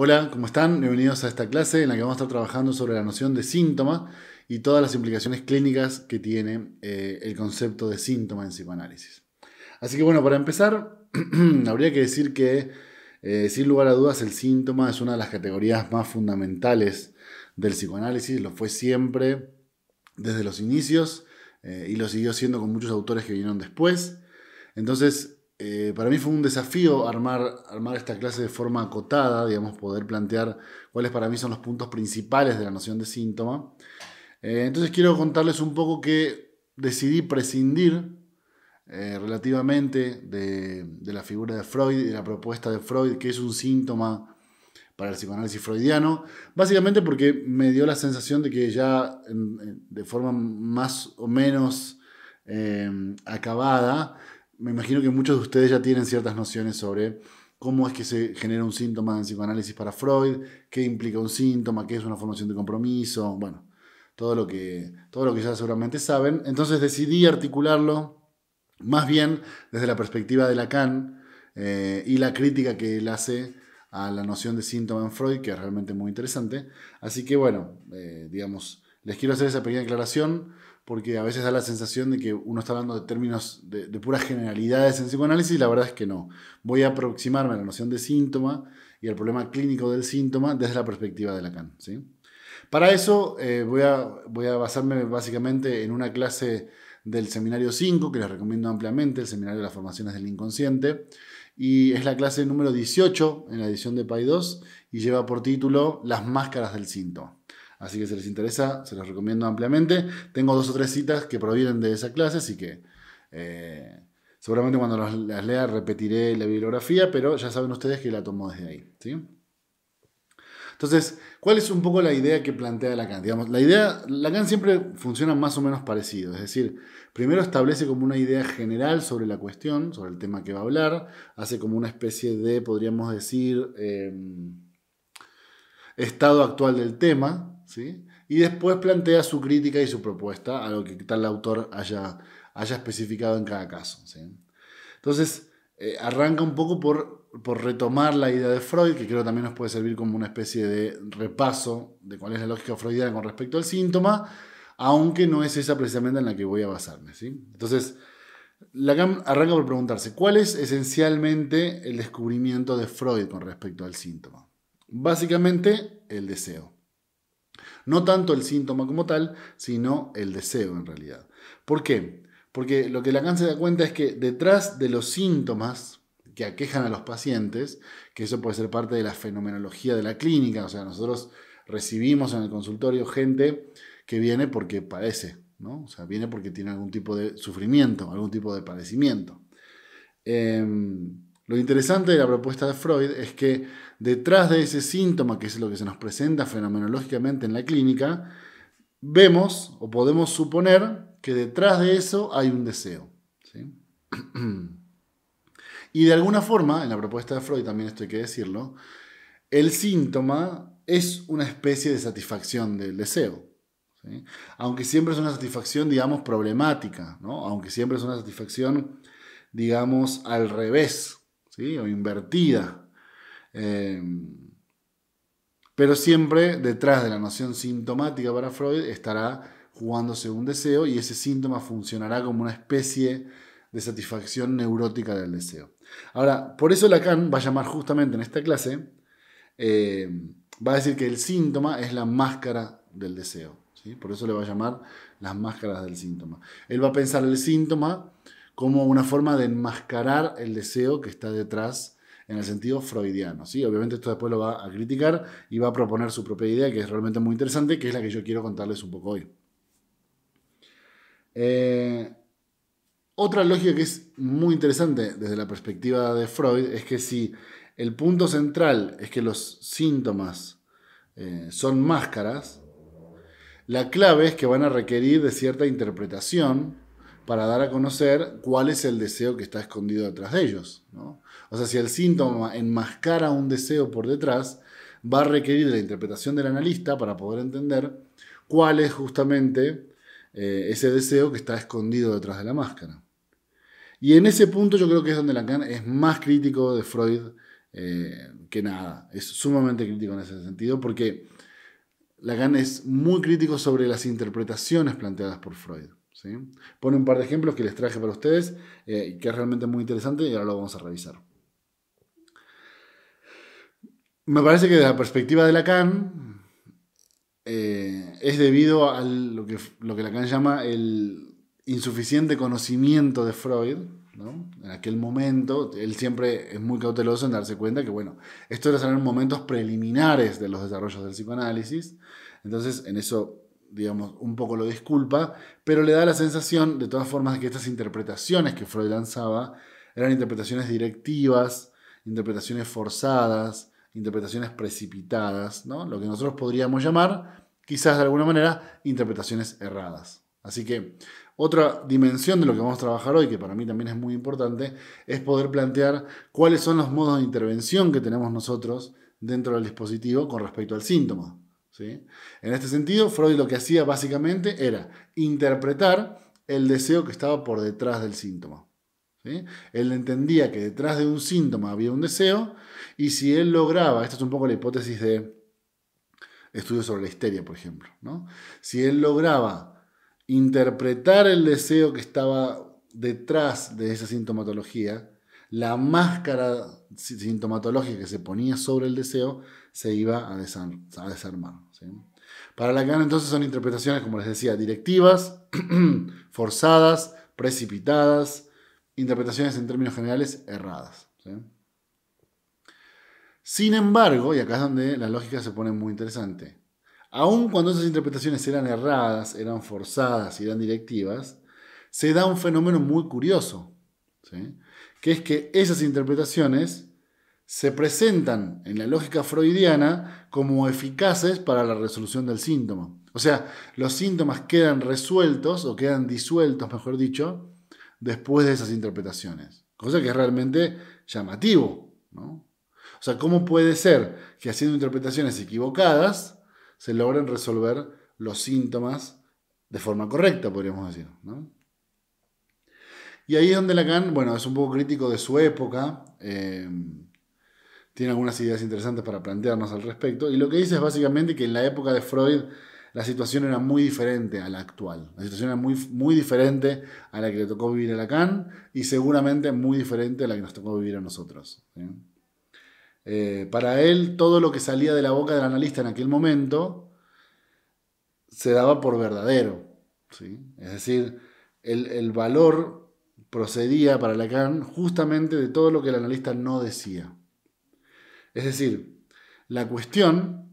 Hola, ¿cómo están? Bienvenidos a esta clase en la que vamos a estar trabajando sobre la noción de síntoma y todas las implicaciones clínicas que tiene eh, el concepto de síntoma en psicoanálisis. Así que bueno, para empezar, habría que decir que eh, sin lugar a dudas el síntoma es una de las categorías más fundamentales del psicoanálisis, lo fue siempre desde los inicios eh, y lo siguió siendo con muchos autores que vinieron después. Entonces, eh, para mí fue un desafío armar, armar esta clase de forma acotada, digamos, poder plantear cuáles para mí son los puntos principales de la noción de síntoma. Eh, entonces quiero contarles un poco que decidí prescindir eh, relativamente de, la figura de Freud, de la propuesta de Freud, que es un síntoma para el psicoanálisis freudiano, básicamente porque me dio la sensación de que ya de forma más o menos acabada me imagino que muchos de ustedes ya tienen ciertas nociones sobre cómo es que se genera un síntoma en psicoanálisis para Freud, qué implica un síntoma, qué es una formación de compromiso, bueno, todo lo que, todo lo que ya seguramente saben. Entonces decidí articularlo más bien desde la perspectiva de Lacan eh, y la crítica que él hace a la noción de síntoma en Freud, que es realmente muy interesante. Así que bueno, eh, digamos, les quiero hacer esa pequeña aclaración porque a veces da la sensación de que uno está hablando de términos de, puras generalidades en psicoanálisis y la verdad es que no. Voy a aproximarme a la noción de síntoma y al problema clínico del síntoma desde la perspectiva de Lacan. ¿sí? Para eso eh, voy, a, voy a basarme básicamente en una clase del seminario 5, que les recomiendo ampliamente, el seminario de las formaciones del inconsciente, y es la clase número 18 en la edición de PAI 2 y lleva por título Las máscaras del síntoma. Así que si les interesa, se los recomiendo ampliamente. Tengo dos o tres citas que provienen de esa clase, así que eh, seguramente cuando las lea repetiré la bibliografía, pero ya saben ustedes que la tomo desde ahí. Entonces, ¿cuál es un poco la idea que plantea Lacan? Digamos, la idea, Lacan siempre funciona más o menos parecido, es decir, primero establece como una idea general sobre la cuestión, sobre el tema que va a hablar, hace como una especie de, podríamos decir, eh, estado actual del tema, y después plantea su crítica y su propuesta a lo que tal autor haya, haya especificado en cada caso. Entonces, eh, arranca un poco por, retomar la idea de Freud, que creo también nos puede servir como una especie de repaso de cuál es la lógica freudiana con respecto al síntoma, aunque no es esa precisamente en la que voy a basarme. Entonces, arranca por preguntarse, ¿cuál es esencialmente el descubrimiento de Freud con respecto al síntoma? Básicamente, el deseo. No tanto el síntoma como tal, sino el deseo en realidad. ¿Por qué? Porque lo que la se da cuenta es que detrás de los síntomas que aquejan a los pacientes, que eso puede ser parte de la fenomenología de la clínica, o sea, nosotros recibimos en el consultorio gente que viene porque padece, ¿no? O sea, viene porque tiene algún tipo de sufrimiento, algún tipo de padecimiento. Em, lo interesante de la propuesta de Freud es que detrás de ese síntoma, que es lo que se nos presenta fenomenológicamente en la clínica, vemos o podemos suponer que detrás de eso hay un deseo. Y de alguna forma, en la propuesta de Freud también esto hay que decirlo, el síntoma es una especie de satisfacción del deseo. Aunque siempre es una satisfacción, digamos, problemática, ¿no? aunque siempre es una satisfacción, digamos, al revés o invertida. Eh, pero siempre detrás de la noción sintomática para Freud estará jugándose un deseo y ese síntoma funcionará como una especie de satisfacción neurótica del deseo. Ahora, por eso Lacan va a llamar justamente en esta clase, eh, va a decir que el síntoma es la máscara del deseo. Por eso le va a llamar las máscaras del síntoma. Él va a pensar el síntoma como una forma de enmascarar el deseo que está detrás en el sentido freudiano. ¿sí? Obviamente esto después lo va a criticar y va a proponer su propia idea, que es realmente muy interesante, que es la que yo quiero contarles un poco hoy. Eh, otra lógica que es muy interesante desde la perspectiva de Freud es que si el punto central es que los síntomas eh, son máscaras, la clave es que van a requerir de cierta interpretación para dar a conocer cuál es el deseo que está escondido detrás de ellos. O sea, si el síntoma enmascara un deseo por detrás, va a requerir la interpretación del analista para poder entender cuál es justamente eh, ese deseo que está escondido detrás de la máscara. Y en ese punto yo creo que es donde Lacan es más crítico de Freud eh, que nada. Es sumamente crítico en ese sentido porque Lacan es muy crítico sobre las interpretaciones planteadas por Freud. Pone un par de ejemplos que les traje para ustedes, eh, que es realmente muy interesante y ahora lo vamos a revisar. Me parece que desde la perspectiva de Lacan eh, es debido a lo que, lo que Lacan llama el insuficiente conocimiento de Freud. En aquel momento, él siempre es muy cauteloso en darse cuenta que, bueno, estos eran momentos preliminares de los desarrollos del psicoanálisis. Entonces, en eso digamos, un poco lo disculpa, pero le da la sensación, de todas formas, de que estas interpretaciones que Freud lanzaba eran interpretaciones directivas, interpretaciones forzadas, interpretaciones precipitadas, ¿no? lo que nosotros podríamos llamar, quizás de alguna manera, interpretaciones erradas. Así que otra dimensión de lo que vamos a trabajar hoy, que para mí también es muy importante, es poder plantear cuáles son los modos de intervención que tenemos nosotros dentro del dispositivo con respecto al síntoma. En este sentido, Freud lo que hacía básicamente era interpretar el deseo que estaba por detrás del síntoma. Él entendía que detrás de un síntoma había un deseo y si él lograba, esta es un poco la hipótesis de estudios sobre la histeria, por ejemplo, si él lograba interpretar el deseo que estaba detrás de esa sintomatología, la máscara sintomatológica que se ponía sobre el deseo se iba a, desarmar. Para la Lacan entonces son interpretaciones, como les decía, directivas, forzadas, precipitadas, interpretaciones en términos generales erradas. Sin embargo, y acá es donde la lógica se pone muy interesante, aun cuando esas interpretaciones eran erradas, eran forzadas y eran directivas, se da un fenómeno muy curioso, que es que esas interpretaciones se presentan en la lógica freudiana como eficaces para la resolución del síntoma. O sea, los síntomas quedan resueltos o quedan disueltos, mejor dicho, después de esas interpretaciones. Cosa que es realmente llamativo. ¿no? O sea, ¿cómo puede ser que haciendo interpretaciones equivocadas se logren resolver los síntomas de forma correcta, podríamos decir? Y ahí es donde Lacan, bueno, es un poco crítico de su época. Eh, tiene algunas ideas interesantes para plantearnos al respecto. Y lo que dice es básicamente que en la época de Freud la situación era muy diferente a la actual. La situación era muy, muy diferente a la que le tocó vivir a Lacan y seguramente muy diferente a la que nos tocó vivir a nosotros. Eh, para él, todo lo que salía de la boca del analista en aquel momento se daba por verdadero. ¿sí? Es decir, el, el valor procedía para Lacan justamente de todo lo que el analista no decía. Es decir, la cuestión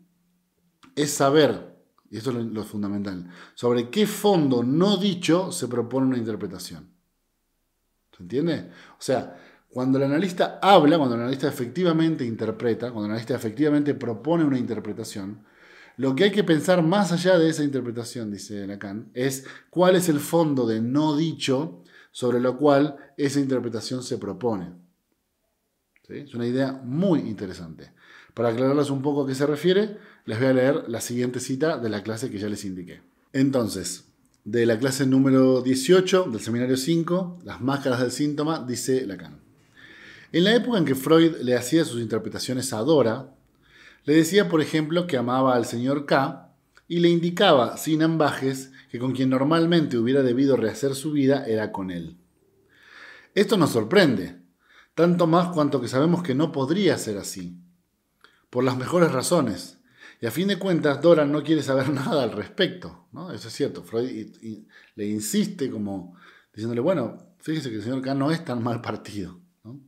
es saber, y esto es lo fundamental, sobre qué fondo no dicho se propone una interpretación. ¿Se entiende? O sea, cuando el analista habla, cuando el analista efectivamente interpreta, cuando el analista efectivamente propone una interpretación, lo que hay que pensar más allá de esa interpretación, dice Lacan, es cuál es el fondo de no dicho sobre lo cual esa interpretación se propone. Es una idea muy interesante. Para aclararles un poco a qué se refiere, les voy a leer la siguiente cita de la clase que ya les indiqué. Entonces, de la clase número 18 del seminario 5, Las máscaras del síntoma, dice Lacan. En la época en que Freud le hacía sus interpretaciones a Dora, le decía, por ejemplo, que amaba al señor K y le indicaba, sin ambajes, que con quien normalmente hubiera debido rehacer su vida era con él. Esto nos sorprende, tanto más cuanto que sabemos que no podría ser así, por las mejores razones. Y a fin de cuentas, Dora no quiere saber nada al respecto, ¿no? Eso es cierto. Freud le insiste como diciéndole, bueno, fíjese que el señor K no es tan mal partido, ¿no?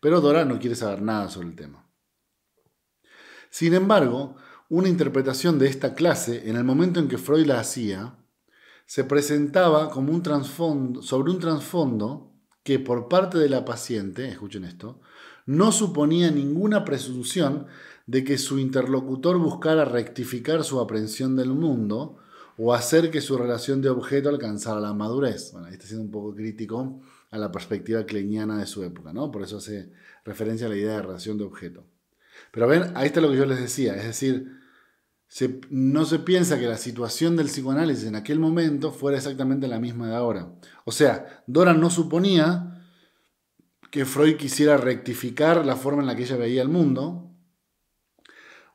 Pero Dora no quiere saber nada sobre el tema. Sin embargo, una interpretación de esta clase, en el momento en que Freud la hacía, se presentaba como un sobre un trasfondo que por parte de la paciente, escuchen esto, no suponía ninguna presunción de que su interlocutor buscara rectificar su aprehensión del mundo o hacer que su relación de objeto alcanzara la madurez. Bueno, ahí está siendo un poco crítico a la perspectiva kleiniana de su época, ¿no? Por eso hace referencia a la idea de relación de objeto. Pero ven, ahí está lo que yo les decía, es decir, no se piensa que la situación del psicoanálisis en aquel momento fuera exactamente la misma de ahora. O sea, Dora no suponía que Freud quisiera rectificar la forma en la que ella veía el mundo,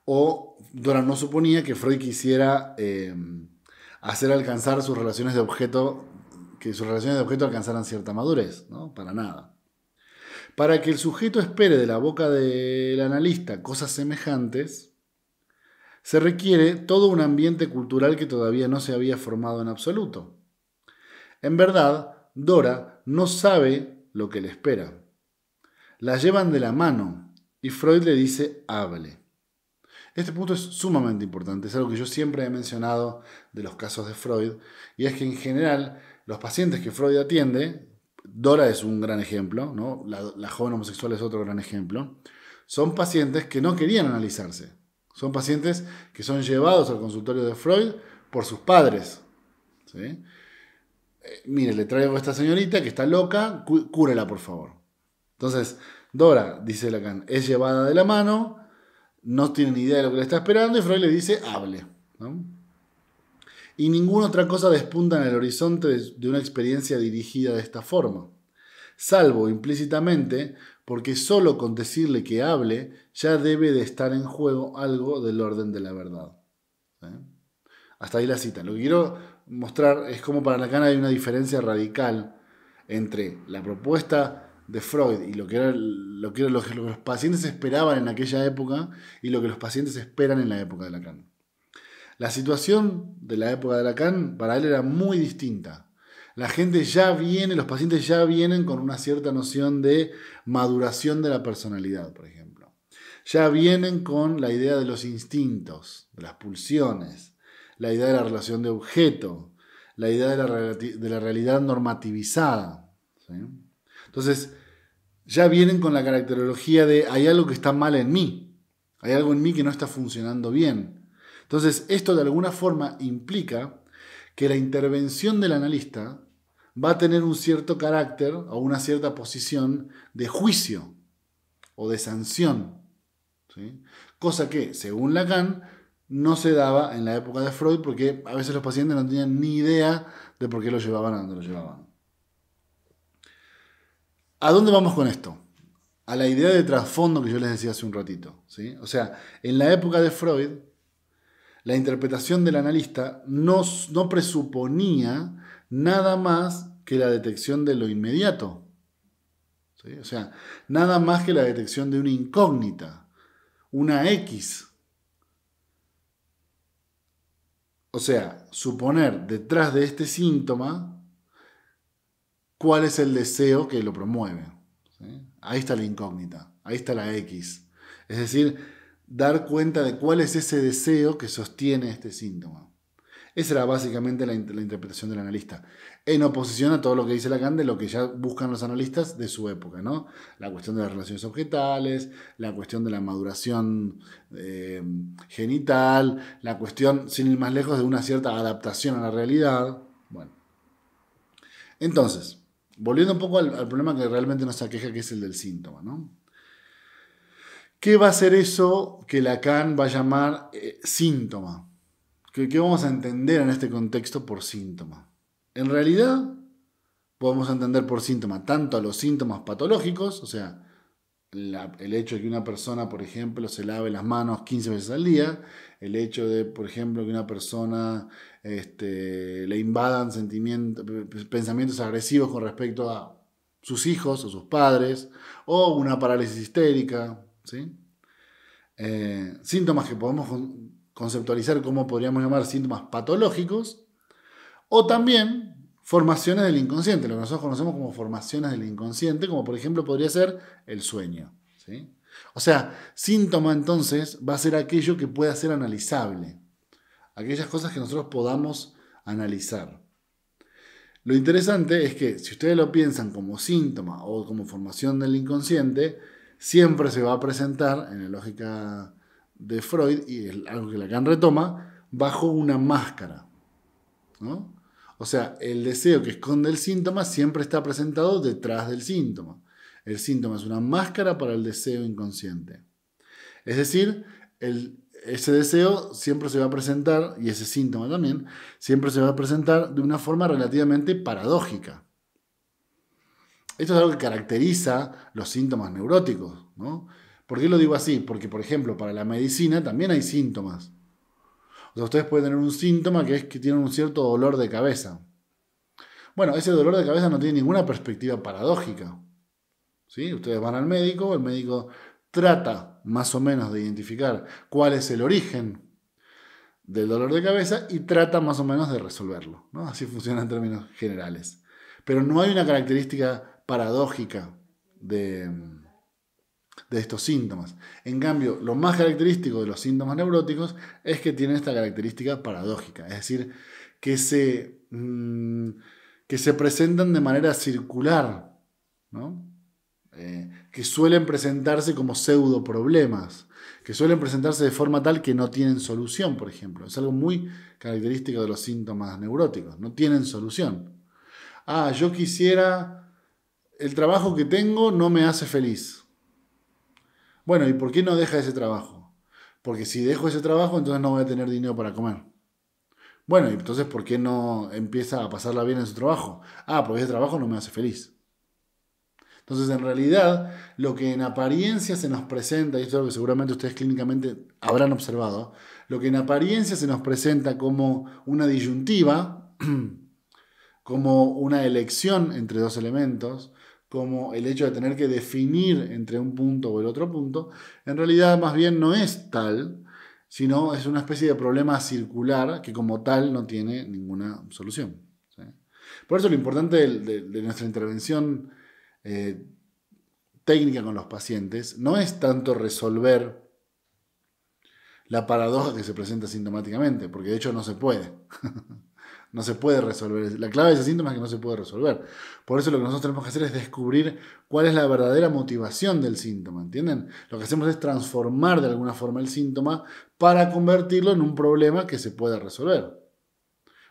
o Dora no suponía que Freud quisiera eh, hacer alcanzar sus relaciones de objeto, que sus relaciones de objeto alcanzaran cierta madurez, ¿no? Para nada. Para que el sujeto espere de la boca del analista cosas semejantes, se requiere todo un ambiente cultural que todavía no se había formado en absoluto. En verdad, Dora no sabe lo que le espera. La llevan de la mano y Freud le dice hable. Este punto es sumamente importante, es algo que yo siempre he mencionado de los casos de Freud, y es que en general los pacientes que Freud atiende, Dora es un gran ejemplo, ¿no? la joven homosexual es otro gran ejemplo, son pacientes que no querían analizarse, son pacientes que son llevados al consultorio de Freud por sus padres. ¿sí? Eh, mire, le traigo a esta señorita que está loca, cúrela por favor. Entonces, Dora, dice Lacan, es llevada de la mano, no tiene ni idea de lo que le está esperando y Freud le dice, hable. Y ninguna otra cosa despunta en el horizonte de una experiencia dirigida de esta forma, salvo implícitamente porque solo con decirle que hable ya debe de estar en juego algo del orden de la verdad. ¿eh? Hasta ahí la cita. Lo que quiero mostrar es cómo para Lacan hay una diferencia radical entre la propuesta de Freud y lo que los pacientes esperaban en aquella época y lo que los pacientes esperan en la época de Lacan. La situación de la época de Lacan para él era muy distinta. La gente ya viene, los pacientes ya vienen con una cierta noción de maduración de la personalidad, por ejemplo. Ya vienen con la idea de los instintos, de las pulsiones, la idea de la relación de objeto, la idea de la, realidad normativizada. Entonces, ya vienen con la caracterología de hay algo que está mal en mí, hay algo en mí que no está funcionando bien. Entonces, esto de alguna forma implica que la intervención del analista va a tener un cierto carácter o una cierta posición de juicio o de sanción. Cosa que, según Lacan, no se daba en la época de Freud porque a veces los pacientes no tenían ni idea de por qué lo llevaban a donde lo llevaban. ¿A dónde vamos con esto? A la idea de trasfondo que yo les decía hace un ratito. ¿sí? O sea, en la época de Freud, la interpretación del analista no, no presuponía nada más que la detección de lo inmediato. O sea, nada más que la detección de una incógnita, una X. O sea, suponer detrás de este síntoma cuál es el deseo que lo promueve. Ahí está la incógnita, ahí está la X. Es decir, dar cuenta de cuál es ese deseo que sostiene este síntoma. Esa era básicamente la, interpretación del analista, en oposición a todo lo que dice Lacan de lo que ya buscan los analistas de su época, ¿no? La cuestión de las relaciones objetales, la cuestión de la maduración eh, genital, la cuestión, sin ir más lejos, de una cierta adaptación a la realidad. Bueno. Entonces, volviendo un poco al, al problema que realmente nos aqueja, que es el del síntoma, ¿no? ¿Qué va a ser eso que Lacan va a llamar eh, síntoma? ¿Qué, vamos a entender en este contexto por síntoma? En realidad, podemos entender por síntoma tanto a los síntomas patológicos, o sea, el hecho de que una persona, por ejemplo, se lave las manos 15 veces al día, el hecho de, por ejemplo, que una persona este, le invadan sentimientos, pensamientos agresivos con respecto a sus hijos o sus padres, o una parálisis histérica, ¿sí? Eh, síntomas que podemos conceptualizar como podríamos llamar síntomas patológicos, o también formaciones del inconsciente, lo que nosotros conocemos como formaciones del inconsciente, como por ejemplo podría ser el sueño. ¿sí? O sea, síntoma entonces va a ser aquello que pueda ser analizable, aquellas cosas que nosotros podamos analizar. Lo interesante es que si ustedes lo piensan como síntoma o como formación del inconsciente, siempre se va a presentar en la lógica de Freud, y es algo que Lacan retoma, bajo una máscara. O sea, el deseo que esconde el síntoma siempre está presentado detrás del síntoma. El síntoma es una máscara para el deseo inconsciente. Es decir, ese deseo siempre se va a presentar, y ese síntoma también, siempre se va a presentar de una forma relativamente paradójica. Esto es algo que caracteriza los síntomas neuróticos, ¿Por qué lo digo así? Porque, por ejemplo, para la medicina también hay síntomas. ustedes pueden tener un síntoma que es que tienen un cierto dolor de cabeza. Bueno, ese dolor de cabeza no tiene ninguna perspectiva paradójica. ¿sí? Ustedes van al médico, el médico trata más o menos de identificar cuál es el origen del dolor de cabeza y trata más o menos de resolverlo. Así funciona en términos generales. Pero no hay una característica paradójica de, de estos síntomas. En cambio, lo más característico de los síntomas neuróticos es que tienen esta característica paradójica, es decir, que se, mm, que se presentan de manera circular, eh, que suelen presentarse como pseudo problemas, que suelen presentarse de forma tal que no tienen solución, por ejemplo. Es algo muy característico de los síntomas neuróticos, no tienen solución. Ah, yo quisiera el trabajo que tengo no me hace feliz. Bueno, ¿y por qué no deja ese trabajo? Porque si dejo ese trabajo, entonces no voy a tener dinero para comer. Bueno, ¿y entonces por qué no empieza a pasarla bien en su trabajo? Ah, porque ese trabajo no me hace feliz. Entonces, en realidad, lo que en apariencia se nos presenta, y esto es lo que seguramente ustedes clínicamente habrán observado, lo que en apariencia se nos presenta como una disyuntiva, como una elección entre dos elementos, como el hecho de tener que definir entre un punto o el otro punto, en realidad más bien no es tal, sino es una especie de problema circular que como tal no tiene ninguna solución. Por eso lo importante de, nuestra intervención eh, técnica con los pacientes no es tanto resolver la paradoja que se presenta sintomáticamente, porque de hecho no se puede. no se puede resolver. La clave de ese síntoma es que no se puede resolver. Por eso lo que nosotros tenemos que hacer es descubrir cuál es la verdadera motivación del síntoma, ¿entienden? Lo que hacemos es transformar de alguna forma el síntoma para convertirlo en un problema que se pueda resolver.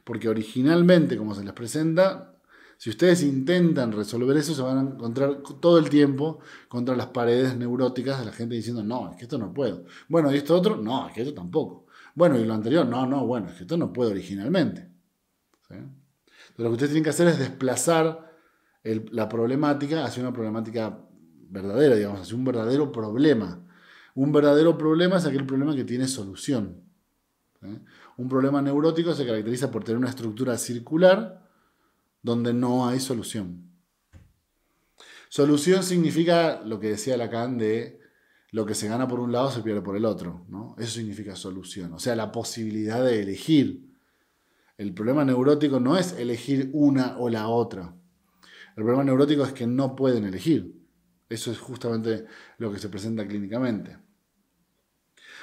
Porque originalmente, como se les presenta, si ustedes intentan resolver eso, se van a encontrar todo el tiempo contra las paredes neuróticas de la gente diciendo, no, es que esto no puedo. Bueno, y esto otro, no, es que esto tampoco. Bueno, y lo anterior, no, no, bueno, es que esto no puedo originalmente. ¿eh? lo que ustedes tienen que hacer es desplazar la problemática hacia una problemática verdadera, digamos, hacia un verdadero problema. Un verdadero problema es aquel problema que tiene solución. ¿eh? Un problema neurótico se caracteriza por tener una estructura circular donde no hay solución. Solución significa lo que decía Lacan de lo que se gana por un lado se pierde por el otro. Eso significa solución, o sea, la posibilidad de elegir el problema neurótico no es elegir una o la otra. El problema neurótico es que no pueden elegir. Eso es justamente lo que se presenta clínicamente.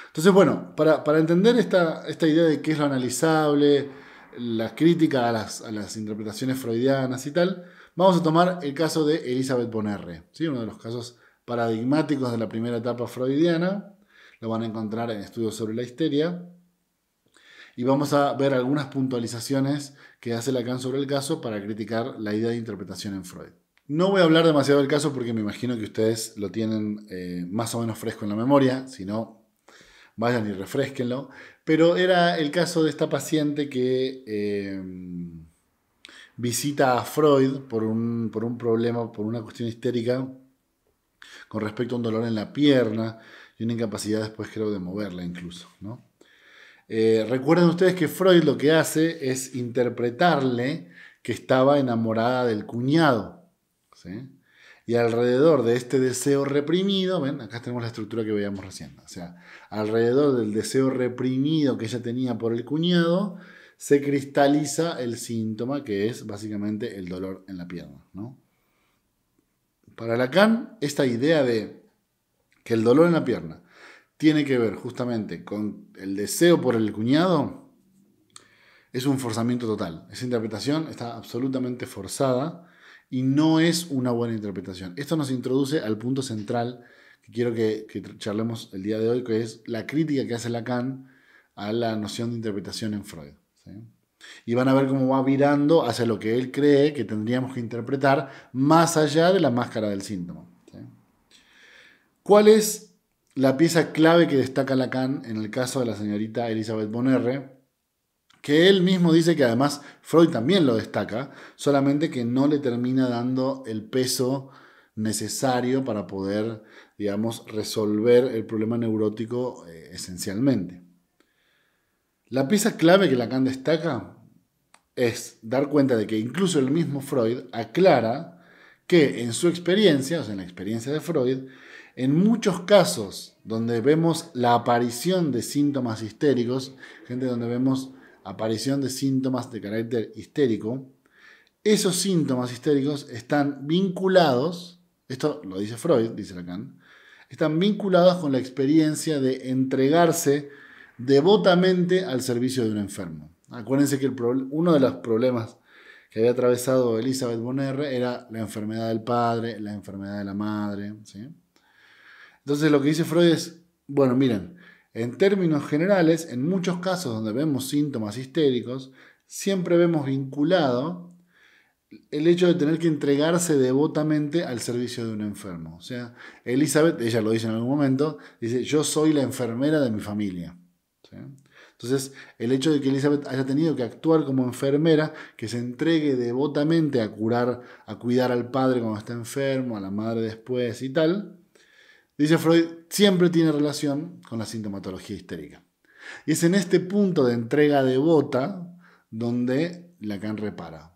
Entonces, bueno, para, entender esta, idea de qué es lo analizable, la crítica a las, interpretaciones freudianas y tal, vamos a tomar el caso de Elizabeth Bonnerre, ¿sí? uno de los casos paradigmáticos de la primera etapa freudiana. Lo van a encontrar en estudios sobre la histeria y vamos a ver algunas puntualizaciones que hace Lacan sobre el caso para criticar la idea de interpretación en Freud. No voy a hablar demasiado del caso porque me imagino que ustedes lo tienen eh, más o menos fresco en la memoria, si no, vayan y refresquenlo. Pero era el caso de esta paciente que em, visita a Freud por un, por un problema, por una cuestión histérica con respecto a un dolor en la pierna y una incapacidad después creo de moverla incluso, ¿no? Eh, recuerden ustedes que Freud lo que hace es interpretarle que estaba enamorada del cuñado. Y alrededor de este deseo reprimido, ven, acá tenemos la estructura que veíamos recién. O sea, alrededor del deseo reprimido que ella tenía por el cuñado, se cristaliza el síntoma que es básicamente el dolor en la pierna. Para Lacan, esta idea de que el dolor en la pierna tiene que ver justamente con el deseo por el cuñado, es un forzamiento total. Esa interpretación está absolutamente forzada y no es una buena interpretación. Esto nos introduce al punto central que quiero que, charlemos el día de hoy, que es la crítica que hace Lacan a la noción de interpretación en Freud. Y van a ver cómo va virando hacia lo que él cree que tendríamos que interpretar más allá de la máscara del síntoma. ¿Cuál es la pieza clave que destaca Lacan en el caso de la señorita Elizabeth Bonnerre, que él mismo dice que además Freud también lo destaca, solamente que no le termina dando el peso necesario para poder, digamos, resolver el problema neurótico eh, esencialmente. La pieza clave que Lacan destaca es dar cuenta de que incluso el mismo Freud aclara que en su experiencia, o sea, en la experiencia de Freud, en muchos casos donde vemos la aparición de síntomas histéricos, gente donde vemos aparición de síntomas de carácter histérico, esos síntomas histéricos están vinculados, esto lo dice Freud, dice Lacan, están vinculados con la experiencia de entregarse devotamente al servicio de un enfermo. Acuérdense que uno de los problemas que había atravesado Elizabeth Bonner era la enfermedad del padre, la enfermedad de la madre. ¿sí? Entonces lo que dice Freud es, bueno, miren, en términos generales, en muchos casos donde vemos síntomas histéricos, siempre vemos vinculado el hecho de tener que entregarse devotamente al servicio de un enfermo. O sea, Elizabeth, ella lo dice en algún momento, dice, yo soy la enfermera de mi familia. Entonces, el hecho de que Elizabeth haya tenido que actuar como enfermera, que se entregue devotamente a curar, a cuidar al padre cuando está enfermo, a la madre después y tal, dice Freud, siempre tiene relación con la sintomatología histérica. Y es en este punto de entrega devota donde Lacan repara.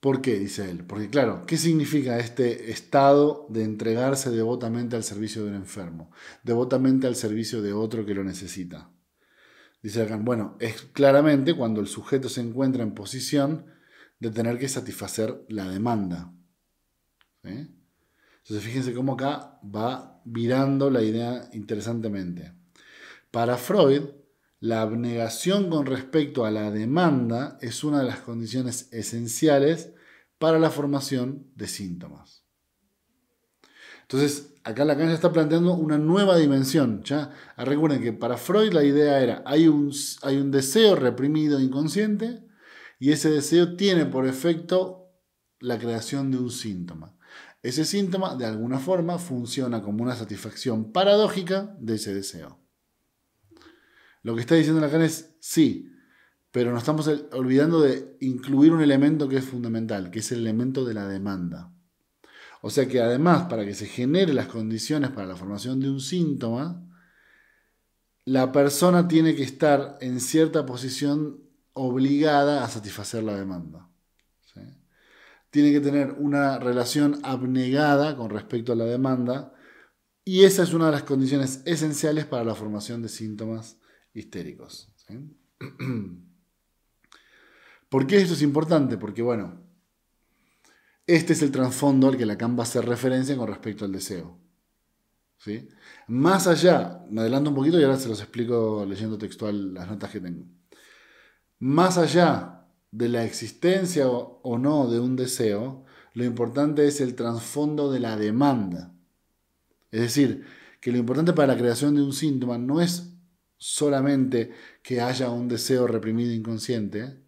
¿Por qué? Dice él. Porque claro, ¿qué significa este estado de entregarse devotamente al servicio de un enfermo? Devotamente al servicio de otro que lo necesita. Dice Lacan, bueno, es claramente cuando el sujeto se encuentra en posición de tener que satisfacer la demanda. ¿eh? Entonces fíjense cómo acá va virando la idea interesantemente. Para Freud, la abnegación con respecto a la demanda es una de las condiciones esenciales para la formación de síntomas. Entonces, acá Lacan ya está planteando una nueva dimensión. ¿ya? Ah, recuerden que para Freud la idea era, hay un, hay un deseo reprimido inconsciente y ese deseo tiene por efecto la creación de un síntoma. Ese síntoma, de alguna forma, funciona como una satisfacción paradójica de ese deseo. Lo que está diciendo Lacan es, sí, pero nos estamos olvidando de incluir un elemento que es fundamental, que es el elemento de la demanda. O sea que además, para que se generen las condiciones para la formación de un síntoma, la persona tiene que estar en cierta posición obligada a satisfacer la demanda tiene que tener una relación abnegada con respecto a la demanda y esa es una de las condiciones esenciales para la formación de síntomas histéricos. ¿Por qué esto es importante? Porque, bueno, este es el trasfondo al que Lacan va a hacer referencia con respecto al deseo. Más allá, me adelanto un poquito y ahora se los explico leyendo textual las notas que tengo. Más allá de la existencia o, no de un deseo, lo importante es el trasfondo de la demanda. Es decir, que lo importante para la creación de un síntoma no es solamente que haya un deseo reprimido inconsciente,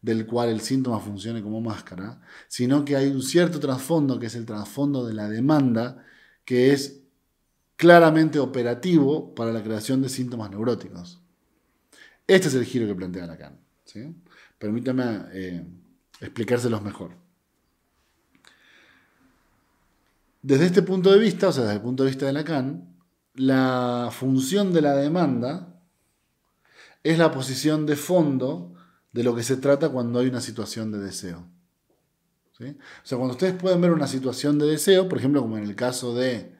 del cual el síntoma funcione como máscara, sino que hay un cierto trasfondo, que es el trasfondo de la demanda, que es claramente operativo para la creación de síntomas neuróticos. Este es el giro que plantea Lacan. Permítame eh, explicárselos mejor. Desde este punto de vista, o sea, desde el punto de vista de Lacan, la función de la demanda es la posición de fondo de lo que se trata cuando hay una situación de deseo. O sea, cuando ustedes pueden ver una situación de deseo, por ejemplo, como en el caso de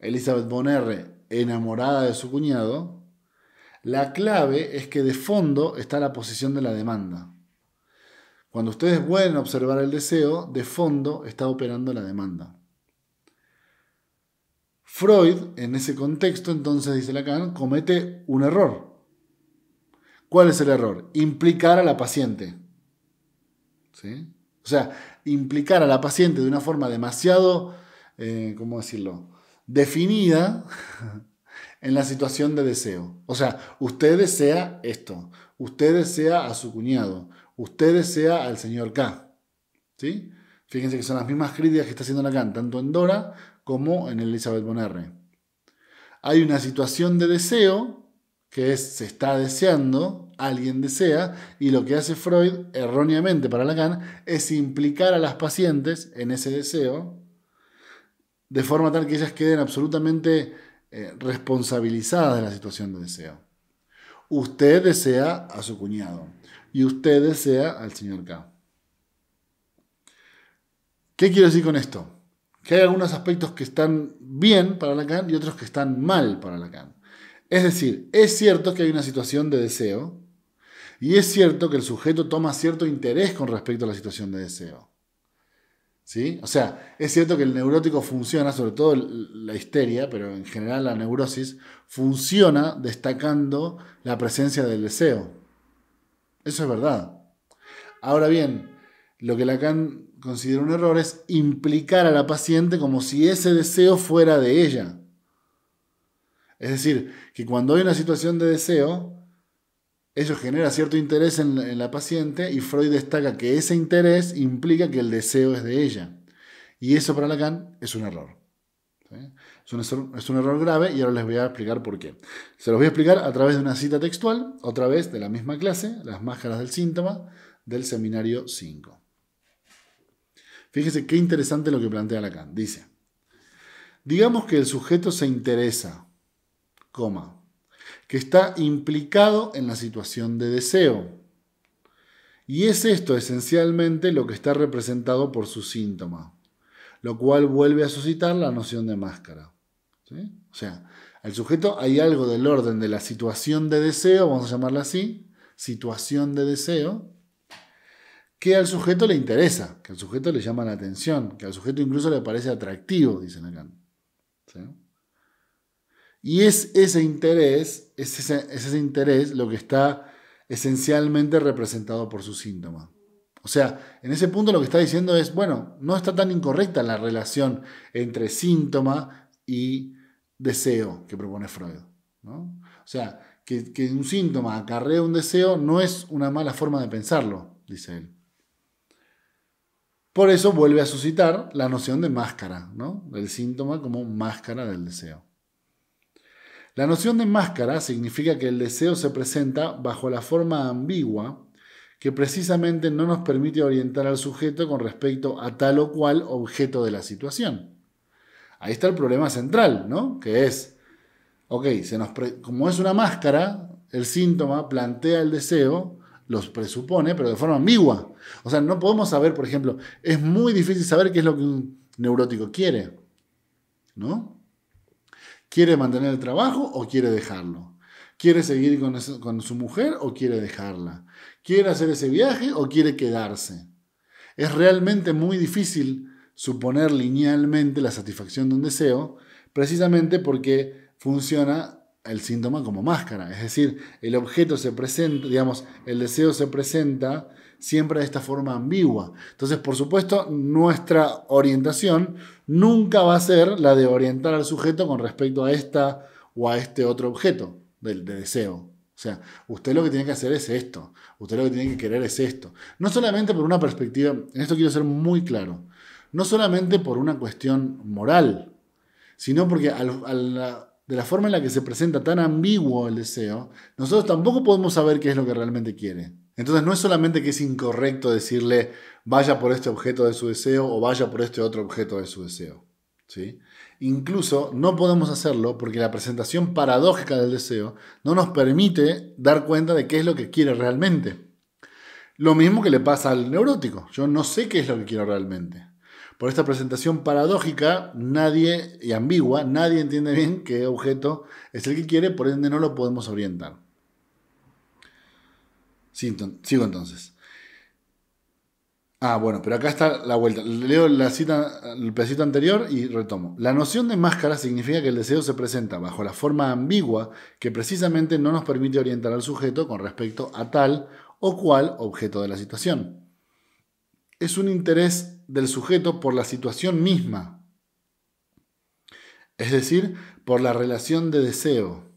Elizabeth Bonner enamorada de su cuñado, la clave es que de fondo está la posición de la demanda. Cuando ustedes vuelven observar el deseo, de fondo está operando la demanda. Freud, en ese contexto, entonces dice Lacan, comete un error. ¿Cuál es el error? Implicar a la paciente. ¿Sí? O sea, implicar a la paciente de una forma demasiado, eh, ¿cómo decirlo?, definida en la situación de deseo. O sea, usted desea esto, usted desea a su cuñado, usted desea al señor K. ¿Sí? Fíjense que son las mismas críticas que está haciendo Lacan, tanto en Dora como en Elizabeth Bonarre. Hay una situación de deseo que es se está deseando, alguien desea, y lo que hace Freud, erróneamente para Lacan, es implicar a las pacientes en ese deseo, de forma tal que ellas queden absolutamente eh, responsabilizada responsabilizadas de la situación de deseo. Usted desea a su cuñado y usted desea al señor K. ¿Qué quiero decir con esto? Que hay algunos aspectos que están bien para Lacan y otros que están mal para Lacan. Es decir, es cierto que hay una situación de deseo y es cierto que el sujeto toma cierto interés con respecto a la situación de deseo. ¿Sí? O sea, es cierto que el neurótico funciona, sobre todo la histeria, pero en general la neurosis, funciona destacando la presencia del deseo. Eso es verdad. Ahora bien, lo que Lacan considera un error es implicar a la paciente como si ese deseo fuera de ella. Es decir, que cuando hay una situación de deseo, eso genera cierto interés en, la paciente y Freud destaca que ese interés implica que el deseo es de ella. Y eso para Lacan es un error. Es, un, error grave y ahora les voy a explicar por qué. Se los voy a explicar a través de una cita textual, otra vez de la misma clase, Las máscaras del síntoma, del seminario 5. Fíjese qué interesante lo que plantea Lacan. Dice, digamos que el sujeto se interesa, coma, que está implicado en la situación de deseo. Y es esto esencialmente lo que está representado por su síntoma, lo cual vuelve a suscitar la noción de máscara. O sea, al sujeto hay algo del orden de la situación de deseo, vamos a llamarla así, situación de deseo, que al sujeto le interesa, que al sujeto le llama la atención, que al sujeto incluso le parece atractivo, dicen acá. ¿Sí? Y es ese interés, ese, interés lo que está esencialmente representado por su síntoma. O sea, en ese punto lo que está diciendo es, bueno, no está tan incorrecta la relación entre síntoma y deseo que propone Freud. O sea, que, un síntoma acarrea un deseo no es una mala forma de pensarlo, dice él. Por eso vuelve a suscitar la noción de máscara, ¿no? Del síntoma como máscara del deseo. La noción de máscara significa que el deseo se presenta bajo la forma ambigua que precisamente no nos permite orientar al sujeto con respecto a tal o cual objeto de la situación. Ahí está el problema central, ¿no? Que es, ok, se nos como es una máscara, el síntoma plantea el deseo, los presupone, pero de forma ambigua. O sea, no podemos saber, por ejemplo, es muy difícil saber qué es lo que un neurótico quiere, ¿no? ¿Quiere mantener el trabajo o quiere dejarlo? ¿Quiere seguir con, su mujer o quiere dejarla? ¿Quiere hacer ese viaje o quiere quedarse? Es realmente muy difícil suponer linealmente la satisfacción de un deseo, precisamente porque funciona el síntoma como máscara. Es decir, el objeto se presenta, digamos, el deseo se presenta siempre de esta forma ambigua. Entonces, por supuesto, nuestra orientación nunca va a ser la de orientar al sujeto con respecto a esta o a este otro objeto del de deseo. O sea, usted lo que tiene que hacer es esto, usted lo que tiene que querer es esto. No solamente por una perspectiva, en esto quiero ser muy claro, no solamente por una cuestión moral, sino porque al de la forma en la que se presenta tan ambiguo el deseo, nosotros tampoco podemos saber qué es lo que realmente quiere. Entonces no es solamente que es incorrecto decirle vaya por este objeto de su deseo o vaya por este otro objeto de su deseo. ¿sí? Incluso no podemos hacerlo porque la presentación paradójica del deseo no nos permite dar cuenta de qué es lo que quiere realmente. Lo mismo que le pasa al neurótico. Yo no sé qué es lo que quiero realmente. Por esta presentación paradójica, nadie, y ambigua, nadie entiende bien qué objeto es el que quiere, por ende no lo podemos orientar. Sigo entonces. Ah, bueno, pero acá está la vuelta. Leo la cita, el pedacito anterior y retomo. La noción de máscara significa que el deseo se presenta bajo la forma ambigua que precisamente no nos permite orientar al sujeto con respecto a tal o cual objeto de la situación es un interés del sujeto por la situación misma, es decir, por la relación de deseo.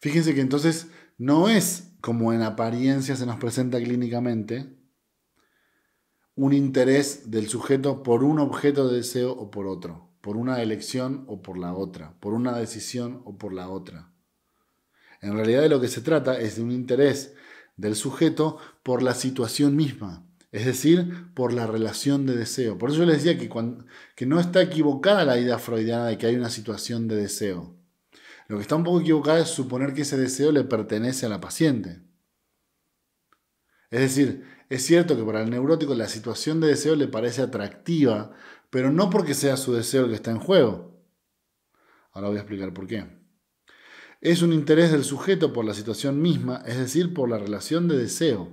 Fíjense que entonces no es, como en apariencia se nos presenta clínicamente, un interés del sujeto por un objeto de deseo o por otro, por una elección o por la otra, por una decisión o por la otra. En realidad de lo que se trata es de un interés del sujeto por la situación misma, es decir, por la relación de deseo. Por eso yo les decía que, no está equivocada la idea freudiana de que hay una situación de deseo. Lo que está un poco equivocada es suponer que ese deseo le pertenece a la paciente. Es decir, es cierto que para el neurótico la situación de deseo le parece atractiva, pero no porque sea su deseo el que está en juego. Ahora voy a explicar por qué es un interés del sujeto por la situación misma, es decir, por la relación de deseo.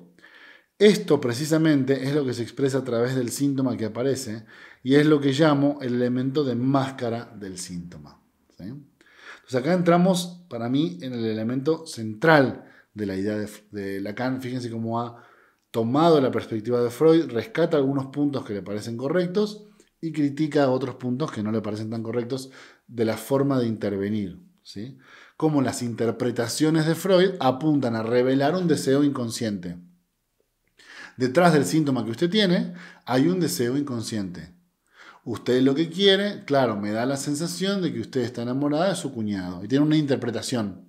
Esto precisamente es lo que se expresa a través del síntoma que aparece y es lo que llamo el elemento de máscara del síntoma. Entonces acá entramos para mí en el elemento central de la idea de, Lacan. Fíjense cómo ha tomado la perspectiva de Freud, rescata algunos puntos que le parecen correctos y critica otros puntos que no le parecen tan correctos de la forma de intervenir. ¿sí? cómo las interpretaciones de Freud apuntan a revelar un deseo inconsciente. Detrás del síntoma que usted tiene hay un deseo inconsciente. Usted lo que quiere, claro, me da la sensación de que usted está enamorada de su cuñado y tiene una interpretación.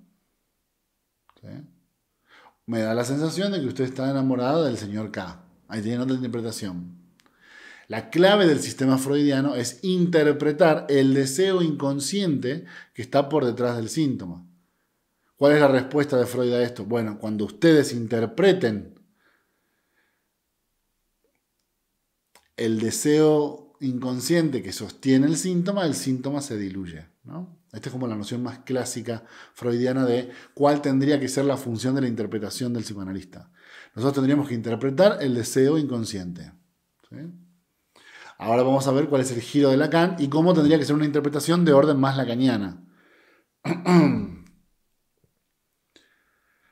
Me da la sensación de que usted está enamorada del señor K. Ahí tiene otra interpretación. La clave del sistema freudiano es interpretar el deseo inconsciente que está por detrás del síntoma. ¿Cuál es la respuesta de Freud a esto? Bueno, cuando ustedes interpreten el deseo inconsciente que sostiene el síntoma, el síntoma se diluye. Esta es como la noción más clásica freudiana de cuál tendría que ser la función de la interpretación del psicoanalista. Nosotros tendríamos que interpretar el deseo inconsciente. Ahora vamos a ver cuál es el giro de Lacan y cómo tendría que ser una interpretación de orden más lacaniana.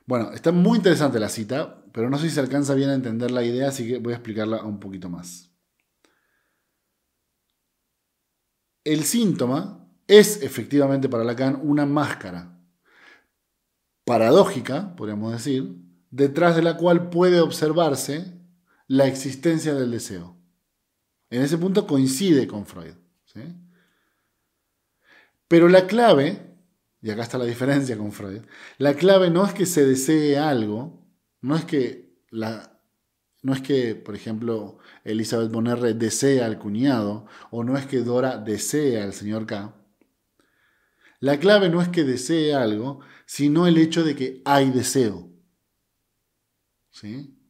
Bueno, está muy interesante la cita, pero no sé si se alcanza bien a entender la idea, así que voy a explicarla un poquito más. El síntoma es efectivamente para Lacan una máscara paradójica, podríamos decir, detrás de la cual puede observarse la existencia del deseo. En ese punto coincide con Freud. Pero la clave, y acá está la diferencia con Freud, la clave no es que se desee algo, no es que, la, no es que por ejemplo, Elizabeth Bonerre desea al cuñado, o no es que Dora desee al señor K. La clave no es que desee algo, sino el hecho de que hay deseo. ¿Sí?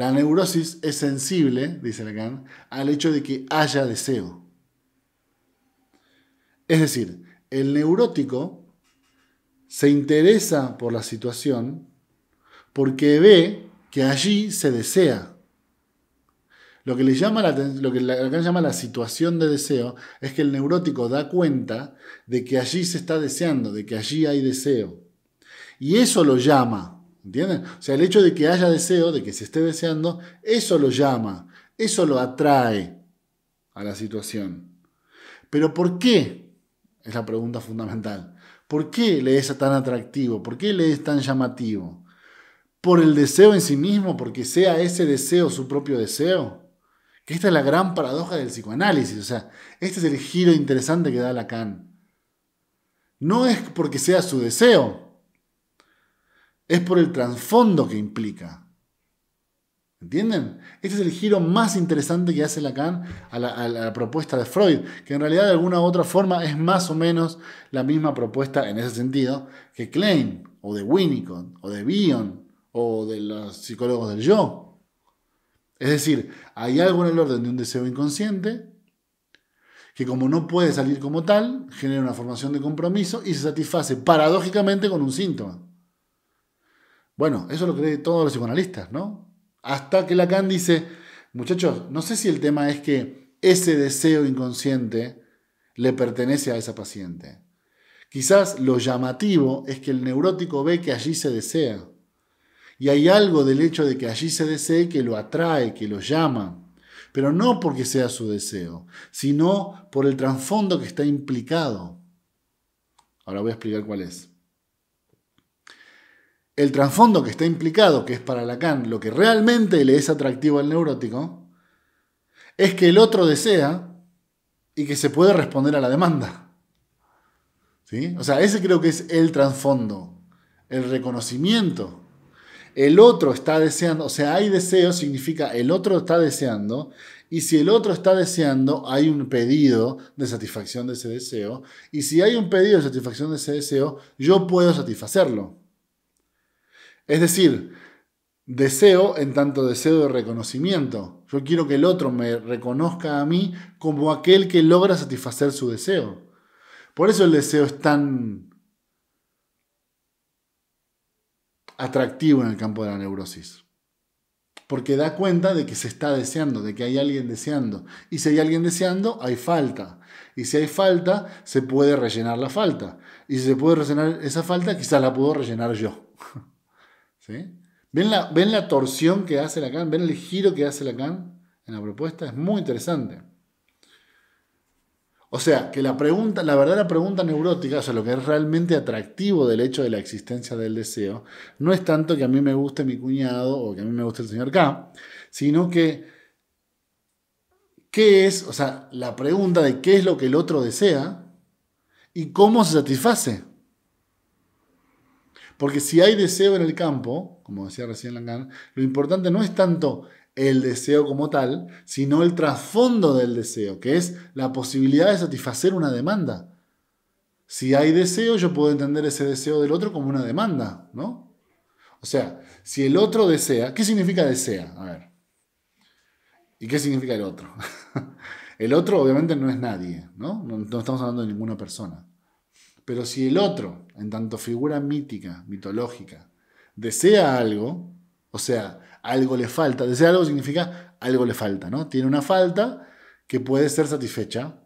La neurosis es sensible, dice Lacan, al hecho de que haya deseo. Es decir, el neurótico se interesa por la situación porque ve que allí se desea. Lo que, le llama lo que Lacan llama la situación de deseo es que el neurótico da cuenta de que allí se está deseando, de que allí hay deseo. Y eso lo llama ¿Entienden? O sea, el hecho de que haya deseo, de que se esté deseando, eso lo llama, eso lo atrae a la situación. Pero ¿por qué? Es la pregunta fundamental. ¿Por qué le es tan atractivo? ¿Por qué le es tan llamativo? ¿Por el deseo en sí mismo? ¿Porque sea ese deseo su propio deseo? Que esta es la gran paradoja del psicoanálisis. O sea, este es el giro interesante que da Lacan. No es porque sea su deseo, es por el trasfondo que implica. ¿Entienden? Este es el giro más interesante que hace Lacan a la, a la, propuesta de Freud, que en realidad de alguna u otra forma es más o menos la misma propuesta en ese sentido que Klein, o de Winnicott, o de Bion, o de los psicólogos del yo. Es decir, hay algo en el orden de un deseo inconsciente que como no puede salir como tal, genera una formación de compromiso y se satisface paradójicamente con un síntoma. Bueno, eso lo creen todos los psicoanalistas, ¿no? Hasta que Lacan dice, muchachos, no sé si el tema es que ese deseo inconsciente le pertenece a esa paciente. Quizás lo llamativo es que el neurótico ve que allí se desea. Y hay algo del hecho de que allí se desee que lo atrae, que lo llama. Pero no porque sea su deseo, sino por el trasfondo que está implicado. Ahora voy a explicar cuál es el trasfondo que está implicado, que es para Lacan lo que realmente le es atractivo al neurótico, es que el otro desea y que se puede responder a la demanda. ¿Sí? O sea, ese creo que es el trasfondo, el reconocimiento. El otro está deseando, o sea, hay deseo significa el otro está deseando, y si el otro está deseando, hay un pedido de satisfacción de ese deseo, y si hay un pedido de satisfacción de ese deseo, yo puedo satisfacerlo. Es decir, deseo en tanto deseo de reconocimiento. Yo quiero que el otro me reconozca a mí como aquel que logra satisfacer su deseo. Por eso el deseo es tan atractivo en el campo de la neurosis. Porque da cuenta de que se está deseando, de que hay alguien deseando. Y si hay alguien deseando, hay falta. Y si hay falta, se puede rellenar la falta. Y si se puede rellenar esa falta, quizás la puedo rellenar yo. ¿Ven, la, ¿Ven la torsión que hace Lacan? ¿Ven el giro que hace Lacan en la propuesta? Es muy interesante. O sea, que la pregunta, la verdadera pregunta neurótica, o sea, lo que es realmente atractivo del hecho de la existencia del deseo, no es tanto que a mí me guste mi cuñado o que a mí me guste el señor K, sino que qué es, o sea, la pregunta de qué es lo que el otro desea y cómo se satisface. Porque si hay deseo en el campo, como decía recién Langan, lo importante no es tanto el deseo como tal, sino el trasfondo del deseo, que es la posibilidad de satisfacer una demanda. Si hay deseo, yo puedo entender ese deseo del otro como una demanda, ¿no? O sea, si el otro desea, ¿qué significa desea? A ver. ¿Y qué significa el otro? el otro obviamente no es nadie, No, no estamos hablando de ninguna persona. Pero si el otro, en tanto figura mítica, mitológica, desea algo, o sea, algo le falta, desea algo significa algo le falta, ¿no? Tiene una falta que puede ser satisfecha.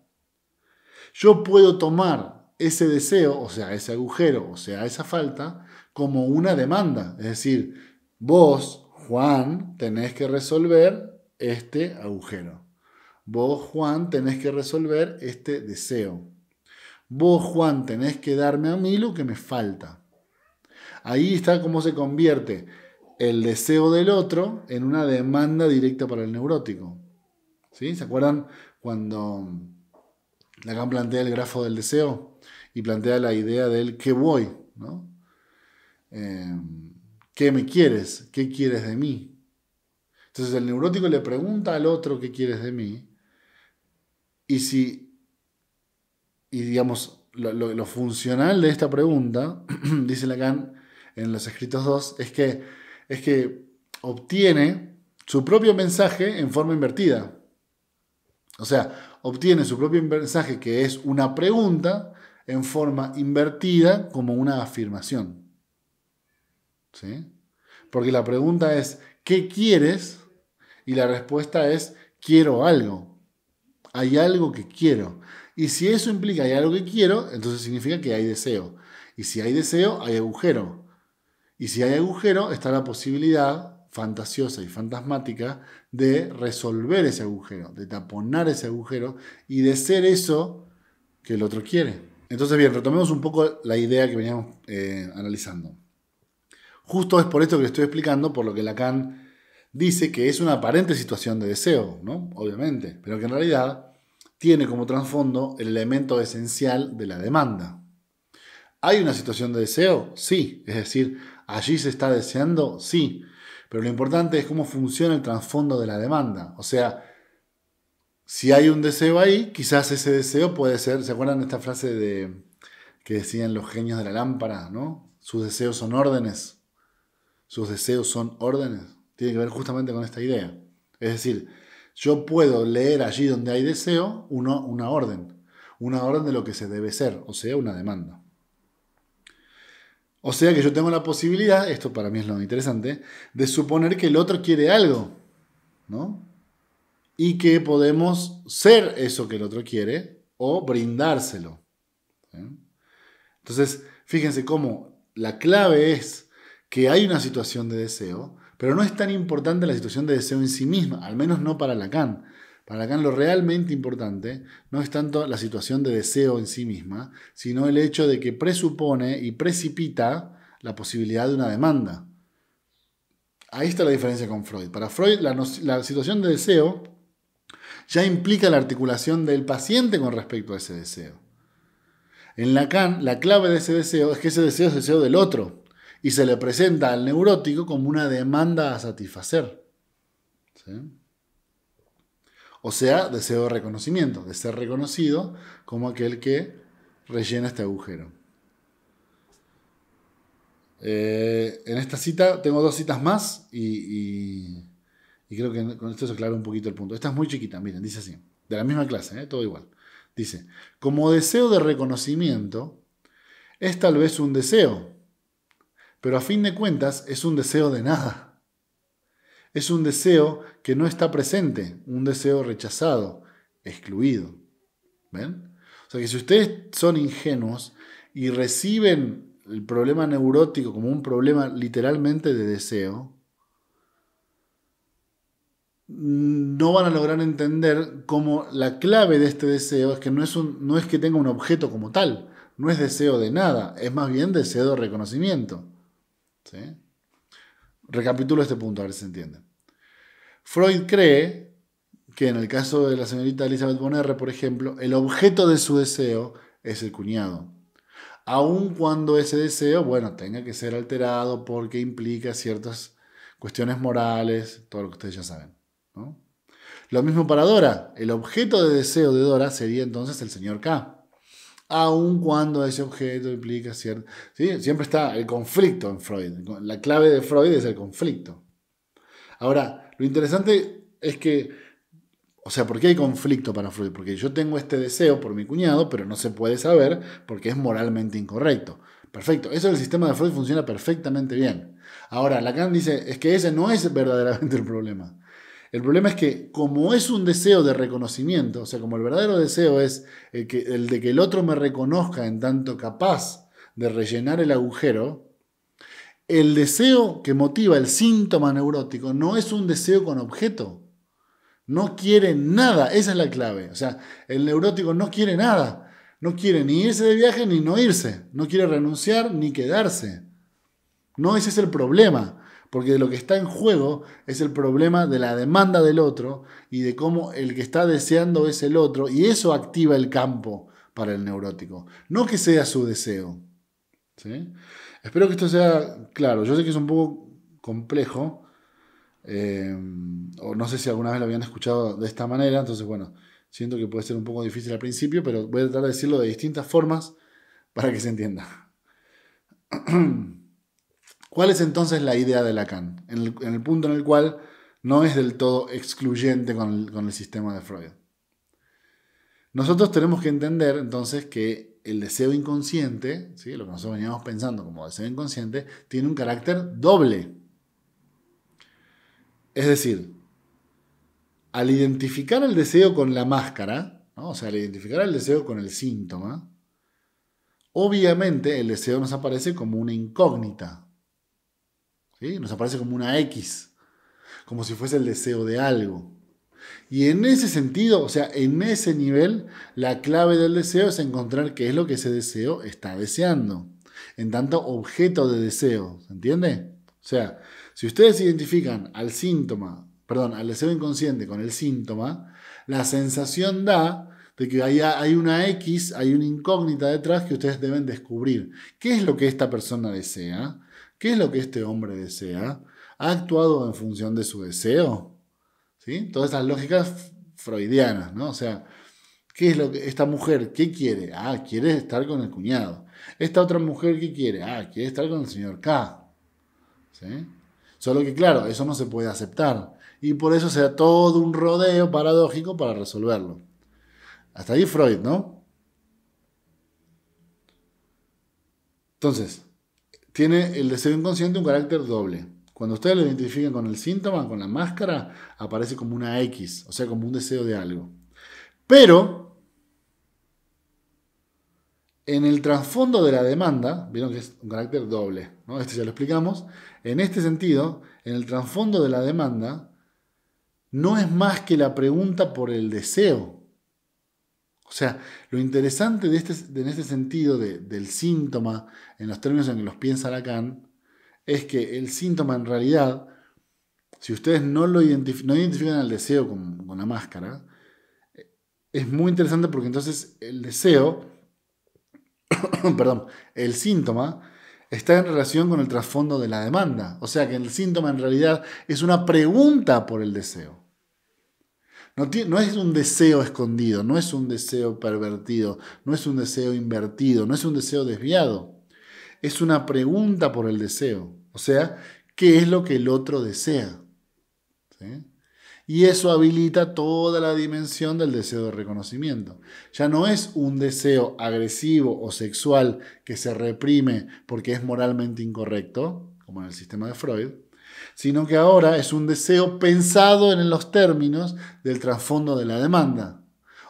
Yo puedo tomar ese deseo, o sea, ese agujero, o sea, esa falta, como una demanda. Es decir, vos, Juan, tenés que resolver este agujero. Vos, Juan, tenés que resolver este deseo. Vos, Juan, tenés que darme a mí lo que me falta. Ahí está cómo se convierte el deseo del otro en una demanda directa para el neurótico. ¿Sí? ¿Se acuerdan cuando Lacan plantea el grafo del deseo y plantea la idea del qué voy? Em, ¿Qué me quieres? ¿Qué quieres de mí? Entonces el neurótico le pregunta al otro qué quieres de mí y si y digamos, lo, funcional de esta pregunta, dice Lacan en los escritos 2, es que, es que obtiene su propio mensaje en forma invertida. O sea, obtiene su propio mensaje, que es una pregunta, en forma invertida como una afirmación. ¿Sí? Porque la pregunta es, ¿qué quieres? Y la respuesta es, quiero algo. Hay algo que quiero. Y si eso implica que hay algo que quiero, entonces significa que hay deseo. Y si hay deseo, hay agujero. Y si hay agujero, está la posibilidad fantasiosa y fantasmática de resolver ese agujero, de taponar ese agujero y de ser eso que el otro quiere. Entonces, bien, retomemos un poco la idea que veníamos eh, analizando. Justo es por esto que le estoy explicando, por lo que Lacan dice que es una aparente situación de deseo, ¿no? Obviamente, pero que en realidad tiene como trasfondo el elemento esencial de la demanda. ¿Hay una situación de deseo? Sí, es decir, allí se está deseando, sí, pero lo importante es cómo funciona el trasfondo de la demanda. O sea, si hay un deseo ahí, quizás ese deseo puede ser, ¿se acuerdan de esta frase de, que decían los genios de la lámpara, ¿no? Sus deseos son órdenes. Sus deseos son órdenes. Tiene que ver justamente con esta idea. Es decir, yo puedo leer allí donde hay deseo una orden, una orden de lo que se debe ser, o sea, una demanda. O sea que yo tengo la posibilidad, esto para mí es lo interesante, de suponer que el otro quiere algo, ¿no? Y que podemos ser eso que el otro quiere o brindárselo. Entonces, fíjense cómo la clave es que hay una situación de deseo, pero no es tan importante la situación de deseo en sí misma, al menos no para Lacan. Para Lacan lo realmente importante no es tanto la situación de deseo en sí misma, sino el hecho de que presupone y precipita la posibilidad de una demanda. Ahí está la diferencia con Freud. Para Freud la, situación de deseo ya implica la articulación del paciente con respecto a ese deseo. En Lacan, la clave de ese deseo es que ese deseo es deseo del otro y se le presenta al neurótico como una demanda a satisfacer. O sea, deseo de reconocimiento, de ser reconocido como aquel que rellena este agujero. Eh, en esta cita tengo dos citas más y, creo que con esto se aclara un poquito el punto. Esta es muy chiquita, miren, dice así, de la misma clase, ¿eh? todo igual. Dice, como deseo de reconocimiento, es tal vez un deseo, pero a fin de cuentas es un deseo de nada. Es un deseo que no está presente, un deseo rechazado, excluido. ¿Ven? O sea que si ustedes son ingenuos y reciben el problema neurótico como un problema literalmente de deseo, no van a lograr entender cómo la clave de este deseo es que no es, un, no es que tenga un objeto como tal, no es deseo de nada, es más bien deseo de reconocimiento. Recapitulo este punto, a ver si se entiende. Freud cree que en el caso de la señorita Elizabeth Bonner por ejemplo, el objeto de su deseo es el cuñado. Aun cuando ese deseo, bueno, tenga que ser alterado porque implica ciertas cuestiones morales, todo lo que ustedes ya saben. Lo mismo para Dora. El objeto de deseo de Dora sería entonces el señor K aun cuando ese objeto implica cierto... ¿sí? Siempre está el conflicto en Freud. La clave de Freud es el conflicto. Ahora, lo interesante es que, o sea, ¿por qué hay conflicto para Freud? Porque yo tengo este deseo por mi cuñado, pero no se puede saber porque es moralmente incorrecto. Perfecto, eso el sistema de Freud funciona perfectamente bien. Ahora, Lacan dice, es que ese no es verdaderamente el problema. El problema es que como es un deseo de reconocimiento, o sea, como el verdadero deseo es eh, el, de que el otro me reconozca en tanto capaz de rellenar el agujero, el deseo que motiva el síntoma neurótico no es un deseo con objeto. No quiere nada, esa es la clave. O sea, el neurótico no quiere nada. No quiere ni irse de viaje ni no irse. No quiere renunciar ni quedarse. No ese es el problema porque lo que está en juego es el problema de la demanda del otro y de cómo el que está deseando es el otro, y eso activa el campo para el neurótico, no que sea su deseo. Espero que esto sea claro, yo sé que es un poco complejo, eh, o no sé si alguna vez lo habían escuchado de esta manera, entonces bueno, siento que puede ser un poco difícil al principio, pero voy a tratar de decirlo de distintas formas para que se entienda. ¿Cuál es entonces la idea de Lacan? En el, punto en el cual no es del todo excluyente con el, sistema de Freud. Nosotros tenemos que entender entonces que el deseo inconsciente, lo que nosotros veníamos pensando como deseo inconsciente, tiene un carácter doble. Es decir, al identificar el deseo con la máscara, o sea, al identificar el deseo con el síntoma, obviamente el deseo nos aparece como una incógnita, nos aparece como una X, como si fuese el deseo de algo. Y en ese sentido, o sea, en ese nivel, la clave del deseo es encontrar qué es lo que ese deseo está deseando. En tanto, objeto de deseo, ¿se entiende? O sea, si ustedes identifican al síntoma, perdón, al deseo inconsciente con el síntoma, la sensación da de que hay una X, hay una incógnita detrás que ustedes deben descubrir. ¿Qué es lo que esta persona desea? ¿Qué es lo que este hombre desea? ¿Ha actuado en función de su deseo? ¿Sí? Todas esas lógicas freudianas, ¿no? O sea, ¿qué es lo que esta mujer qué quiere? Ah, quiere estar con el cuñado. Esta otra mujer qué quiere? Ah, quiere estar con el señor K. Solo que claro, eso no se puede aceptar y por eso se todo un rodeo paradójico para resolverlo. Hasta ahí Freud, ¿no? Entonces, tiene el deseo inconsciente un carácter doble. Cuando ustedes lo identifican con el síntoma, con la máscara, aparece como una X, o sea, como un deseo de algo. Pero, en el trasfondo de la demanda, vieron que es un carácter doble, ¿no? Esto ya lo explicamos. En este sentido, en el trasfondo de la demanda, no es más que la pregunta por el deseo. O sea, lo interesante de este, en este sentido del síntoma, en los términos en que los piensa Lacan, es que el síntoma en realidad, si ustedes no lo identifican al deseo con, con la máscara, es muy interesante porque entonces el deseo, perdón, el síntoma está en relación con el trasfondo de la demanda. O sea que el síntoma en realidad es una pregunta por el deseo. No, es un deseo escondido, no es un deseo pervertido, no es un deseo invertido, no es un deseo desviado. Es una pregunta por el deseo. O sea, ¿qué es lo que el otro desea? Y eso habilita toda la dimensión del deseo de reconocimiento. Ya no es un deseo agresivo o sexual que se reprime porque es moralmente incorrecto, como en el sistema de Freud, sino que ahora es un deseo pensado en los términos del trasfondo de la demanda.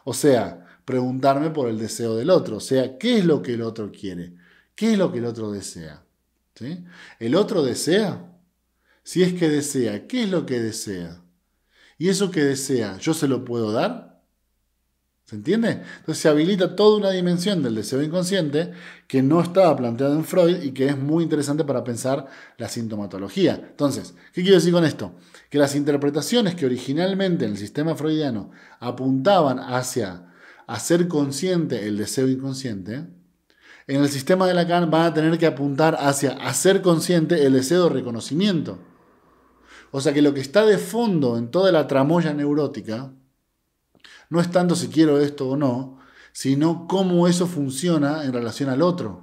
O sea, preguntarme por el deseo del otro, o sea, ¿qué es lo que el otro quiere? ¿Qué es lo que el otro desea? ¿El otro desea? Si es que desea, ¿qué es lo que desea? ¿Y eso que desea, yo se lo puedo dar? ¿Se entiende? Entonces se habilita toda una dimensión del deseo inconsciente que no estaba planteada en Freud y que es muy interesante para pensar la sintomatología. Entonces, ¿qué quiero decir con esto? Que las interpretaciones que originalmente en el sistema freudiano apuntaban hacia hacer consciente el deseo inconsciente, en el sistema de Lacan van a tener que apuntar hacia hacer consciente el deseo de reconocimiento. O sea que lo que está de fondo en toda la tramoya neurótica, no es tanto si quiero esto o no, sino cómo eso funciona en relación al otro.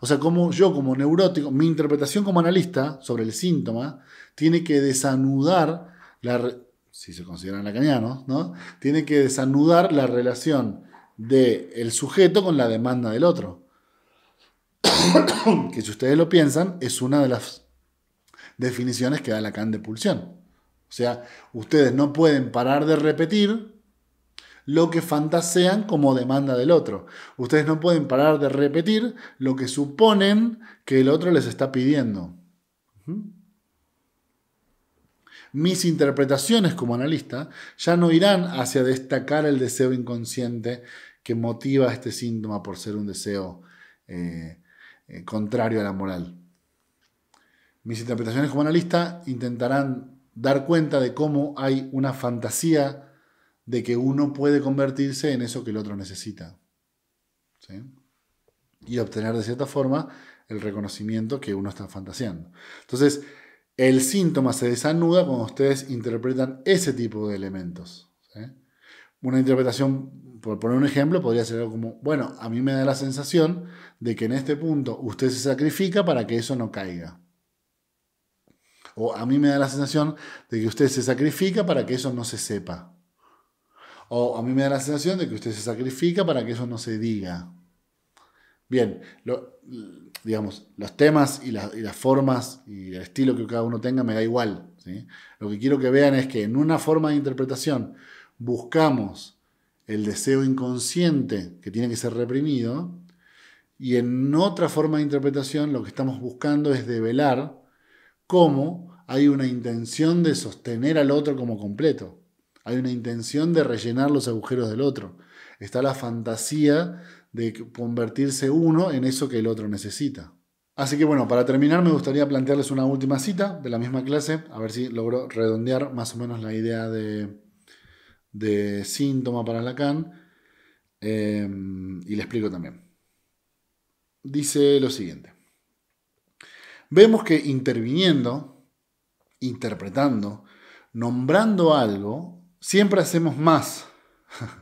O sea, cómo yo como neurótico, mi interpretación como analista sobre el síntoma tiene que desanudar la, si se consideran lacanianos, ¿no? Tiene que desanudar la relación del sujeto con la demanda del otro. que si ustedes lo piensan, es una de las definiciones que da Lacan de pulsión. O sea, ustedes no pueden parar de repetir lo que fantasean como demanda del otro. Ustedes no pueden parar de repetir lo que suponen que el otro les está pidiendo. Mis interpretaciones como analista ya no irán hacia destacar el deseo inconsciente que motiva este síntoma por ser un deseo eh, eh, contrario a la moral. Mis interpretaciones como analista intentarán dar cuenta de cómo hay una fantasía de que uno puede convertirse en eso que el otro necesita. Y obtener de cierta forma el reconocimiento que uno está fantaseando. Entonces, el síntoma se desanuda cuando ustedes interpretan ese tipo de elementos. Una interpretación, por poner un ejemplo, podría ser algo como, bueno, a mí me da la sensación de que en este punto usted se sacrifica para que eso no caiga. O a mí me da la sensación de que usted se sacrifica para que eso no se sepa. O a mí me da la sensación de que usted se sacrifica para que eso no se diga. Bien, digamos, los temas y, las formas y el estilo que cada uno tenga me da igual. Lo que quiero que vean es que en una forma de interpretación buscamos el deseo inconsciente que tiene que ser reprimido y en otra forma de interpretación lo que estamos buscando es develar cómo hay una intención de sostener al otro como completo hay una intención de rellenar los agujeros del otro. Está la fantasía de convertirse uno en eso que el otro necesita. Así que bueno, para terminar me gustaría plantearles una última cita de la misma clase, a ver si logro redondear más o menos la idea de, síntoma para Lacan, eh, y le explico también. Dice lo siguiente. Vemos que interviniendo, interpretando, nombrando algo, siempre hacemos más.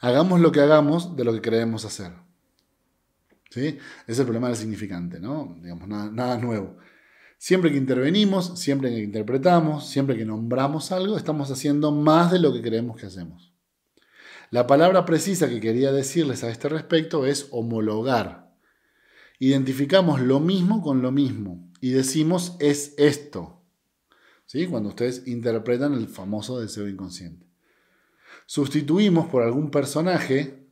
hagamos lo que hagamos de lo que creemos hacer. ¿Sí? Es el problema del significante, ¿no? Digamos, nada, nada nuevo. Siempre que intervenimos, siempre que interpretamos, siempre que nombramos algo, estamos haciendo más de lo que creemos que hacemos. La palabra precisa que quería decirles a este respecto es homologar. Identificamos lo mismo con lo mismo y decimos es esto. ¿sí? cuando ustedes interpretan el famoso deseo inconsciente. Sustituimos por algún personaje,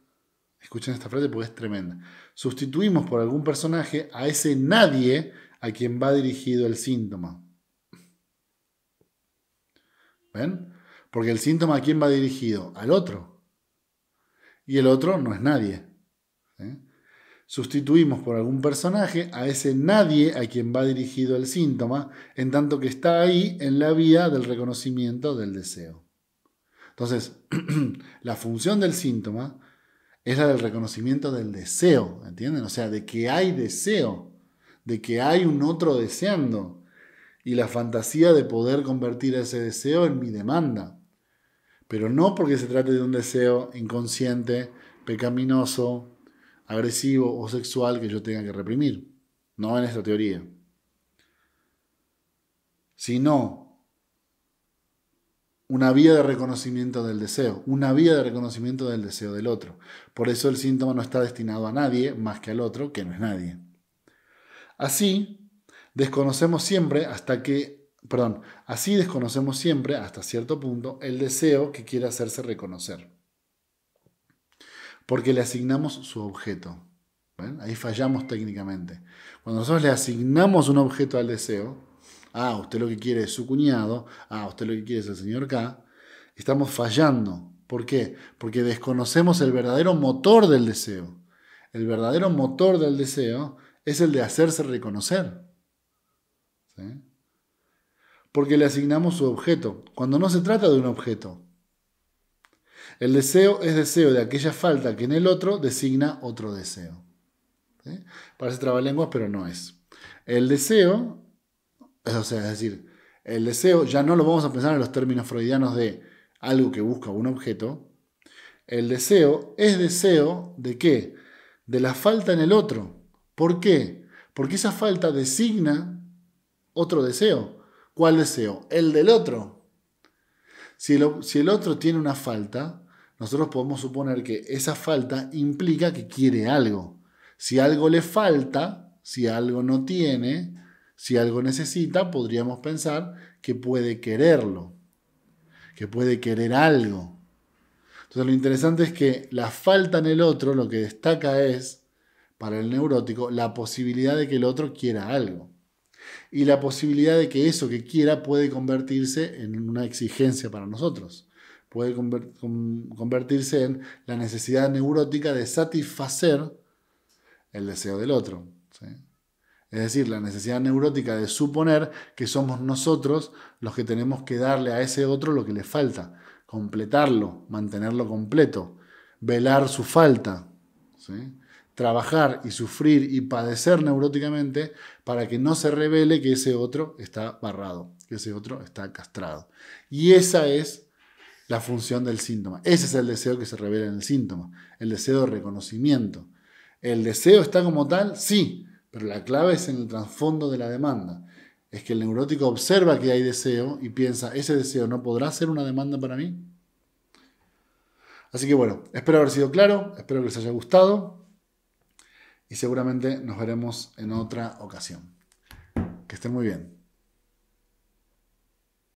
escuchen esta frase porque es tremenda, sustituimos por algún personaje a ese nadie a quien va dirigido el síntoma. ¿Ven? Porque el síntoma a quién va dirigido? Al otro. Y el otro no es nadie sustituimos por algún personaje a ese nadie a quien va dirigido el síntoma, en tanto que está ahí en la vía del reconocimiento del deseo. Entonces, la función del síntoma es la del reconocimiento del deseo, ¿entienden? O sea, de que hay deseo, de que hay un otro deseando, y la fantasía de poder convertir ese deseo en mi demanda. Pero no porque se trate de un deseo inconsciente, pecaminoso, agresivo o sexual que yo tenga que reprimir. No en esta teoría. Sino una vía de reconocimiento del deseo, una vía de reconocimiento del deseo del otro. Por eso el síntoma no está destinado a nadie más que al otro, que no es nadie. Así, desconocemos siempre hasta que, perdón, así desconocemos siempre hasta cierto punto el deseo que quiere hacerse reconocer porque le asignamos su objeto. Ahí fallamos técnicamente. Cuando nosotros le asignamos un objeto al deseo, ah, usted lo que quiere es su cuñado, ah, usted lo que quiere es el señor K, estamos fallando. ¿Por qué? Porque desconocemos el verdadero motor del deseo. El verdadero motor del deseo es el de hacerse reconocer. Porque le asignamos su objeto, cuando no se trata de un objeto, el deseo es deseo de aquella falta que en el otro designa otro deseo. Parece trabalenguas, pero no es. El deseo, o sea, es decir, el deseo ya no lo vamos a pensar en los términos freudianos de algo que busca un objeto. El deseo es deseo de qué? De la falta en el otro. ¿Por qué? Porque esa falta designa otro deseo. ¿Cuál deseo? El del otro. si el otro tiene una falta, nosotros podemos suponer que esa falta implica que quiere algo. Si algo le falta, si algo no tiene, si algo necesita, podríamos pensar que puede quererlo, que puede querer algo. Entonces lo interesante es que la falta en el otro lo que destaca es, para el neurótico, la posibilidad de que el otro quiera algo. Y la posibilidad de que eso que quiera puede convertirse en una exigencia para nosotros puede convertirse en la necesidad neurótica de satisfacer el deseo del otro. Es decir, la necesidad neurótica de suponer que somos nosotros los que tenemos que darle a ese otro lo que le falta, completarlo, mantenerlo completo, velar su falta, trabajar y sufrir y padecer neuróticamente para que no se revele que ese otro está barrado, que ese otro está castrado. Y esa es la función del síntoma. Ese es el deseo que se revela en el síntoma, el deseo de reconocimiento. ¿El deseo está como tal? Sí, pero la clave es en el trasfondo de la demanda. Es que el neurótico observa que hay deseo y piensa, ese deseo no podrá ser una demanda para mí. Así que bueno, espero haber sido claro, espero que les haya gustado y seguramente nos veremos en otra ocasión. Que estén muy bien.